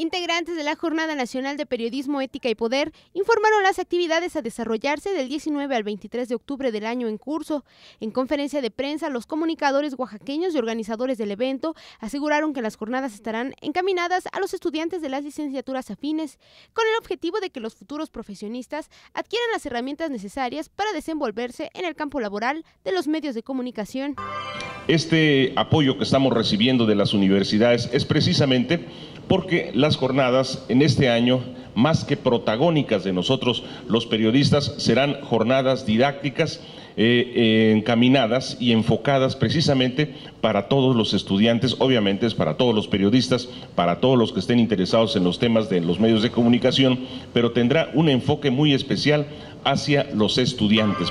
Integrantes de la Jornada Nacional de Periodismo, Ética y Poder informaron las actividades a desarrollarse del 19 al 23 de octubre del año en curso. En conferencia de prensa, los comunicadores oaxaqueños y organizadores del evento aseguraron que las jornadas estarán encaminadas a los estudiantes de las licenciaturas afines, con el objetivo de que los futuros profesionistas adquieran las herramientas necesarias para desenvolverse en el campo laboral de los medios de comunicación. Este apoyo que estamos recibiendo de las universidades es precisamente porque las jornadas en este año, más que protagónicas de nosotros los periodistas, serán jornadas didácticas eh, eh, encaminadas y enfocadas precisamente para todos los estudiantes, obviamente es para todos los periodistas, para todos los que estén interesados en los temas de los medios de comunicación, pero tendrá un enfoque muy especial hacia los estudiantes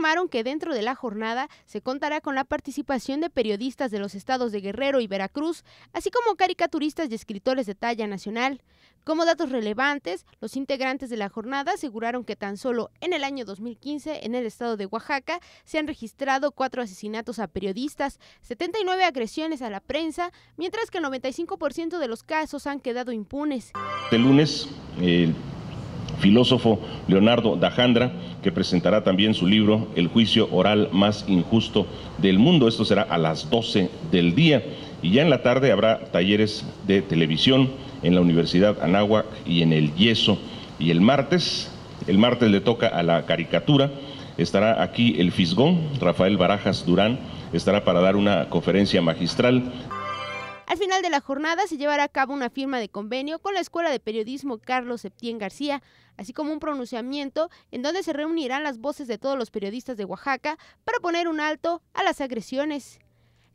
informaron que dentro de la jornada se contará con la participación de periodistas de los estados de Guerrero y Veracruz, así como caricaturistas y escritores de talla nacional. Como datos relevantes, los integrantes de la jornada aseguraron que tan solo en el año 2015 en el estado de Oaxaca se han registrado cuatro asesinatos a periodistas, 79 agresiones a la prensa, mientras que el 95% de los casos han quedado impunes. Este el lunes, filósofo Leonardo Dajandra, que presentará también su libro El juicio oral más injusto del mundo. Esto será a las 12 del día. Y ya en la tarde habrá talleres de televisión en la Universidad Anáhuac y en el Yeso. Y el martes, el martes le toca a la caricatura. Estará aquí el Fisgón, Rafael Barajas Durán, estará para dar una conferencia magistral. Al final de la jornada se llevará a cabo una firma de convenio con la Escuela de Periodismo Carlos Septién García, así como un pronunciamiento en donde se reunirán las voces de todos los periodistas de Oaxaca para poner un alto a las agresiones.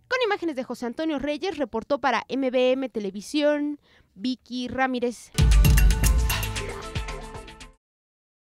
Con imágenes de José Antonio Reyes, reportó para MBM Televisión Vicky Ramírez.